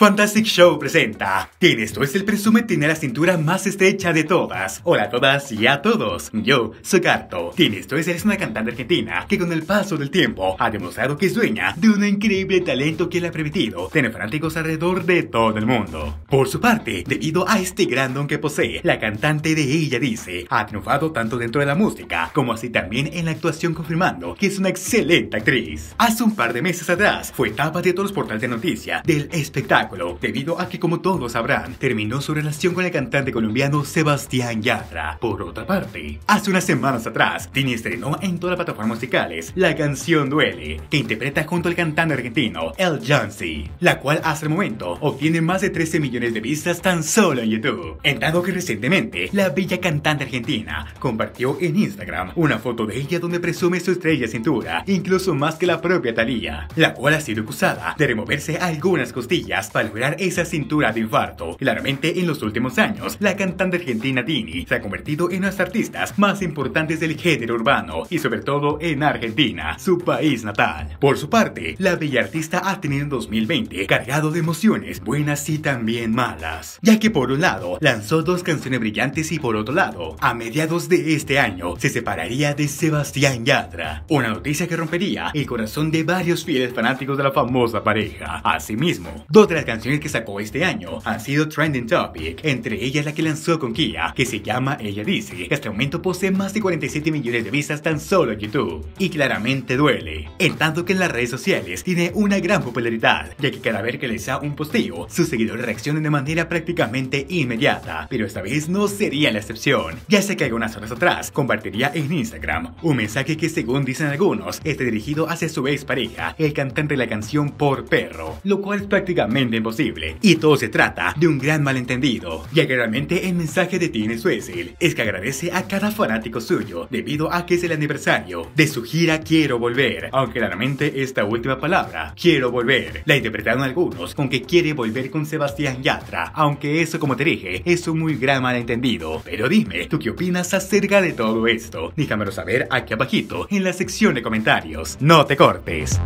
Fantastic Show presenta. Tienes esto es el presume TIENE la cintura más estrecha de todas. Hola a todas y a todos. Yo soy Carto. Tienes toys es una cantante argentina que con el paso del tiempo ha demostrado que es dueña de un increíble talento que le ha permitido tener fanáticos alrededor de todo el mundo. Por su parte, debido a este gran que posee, la cantante de ella dice ha triunfado tanto dentro de la música como así también en la actuación confirmando que es una excelente actriz. Hace un par de meses atrás fue tapa de todos los portales de noticias del espectáculo debido a que como todos sabrán, terminó su relación con el cantante colombiano Sebastián Yatra. Por otra parte, hace unas semanas atrás, Tini estrenó en todas las plataformas musicales la canción Duele, que interpreta junto al cantante argentino El Jansi, la cual hasta el momento obtiene más de 13 millones de vistas tan solo en YouTube. En dado que recientemente, la bella cantante argentina compartió en Instagram una foto de ella donde presume su estrella cintura, incluso más que la propia Thalía, la cual ha sido acusada de removerse algunas costillas lograr esa cintura de infarto. Claramente, en los últimos años, la cantante argentina Dini se ha convertido en una de las artistas más importantes del género urbano y sobre todo en Argentina, su país natal. Por su parte, la bella artista ha tenido en 2020 cargado de emociones buenas y también malas, ya que por un lado lanzó dos canciones brillantes y por otro lado, a mediados de este año se separaría de Sebastián Yatra, una noticia que rompería el corazón de varios fieles fanáticos de la famosa pareja. Asimismo, dos canciones que sacó este año han sido trending topic, entre ellas la que lanzó con Kia, que se llama Ella Dice, que hasta el momento posee más de 47 millones de vistas tan solo en YouTube, y claramente duele, en tanto que en las redes sociales tiene una gran popularidad, ya que cada vez que le da un posteo, sus seguidores reaccionan de manera prácticamente inmediata, pero esta vez no sería la excepción, ya sea que algunas horas atrás compartiría en Instagram un mensaje que según dicen algunos, está dirigido hacia su ex pareja, el cantante de la canción Por Perro, lo cual es prácticamente imposible. Y todo se trata de un gran malentendido, ya que realmente el mensaje de Tine Wessel es que agradece a cada fanático suyo debido a que es el aniversario de su gira Quiero Volver, aunque claramente esta última palabra, Quiero Volver, la interpretaron algunos con que quiere volver con Sebastián Yatra, aunque eso como te dije es un muy gran malentendido. Pero dime, ¿tú qué opinas acerca de todo esto? Déjamelo saber aquí abajito en la sección de comentarios. No te cortes.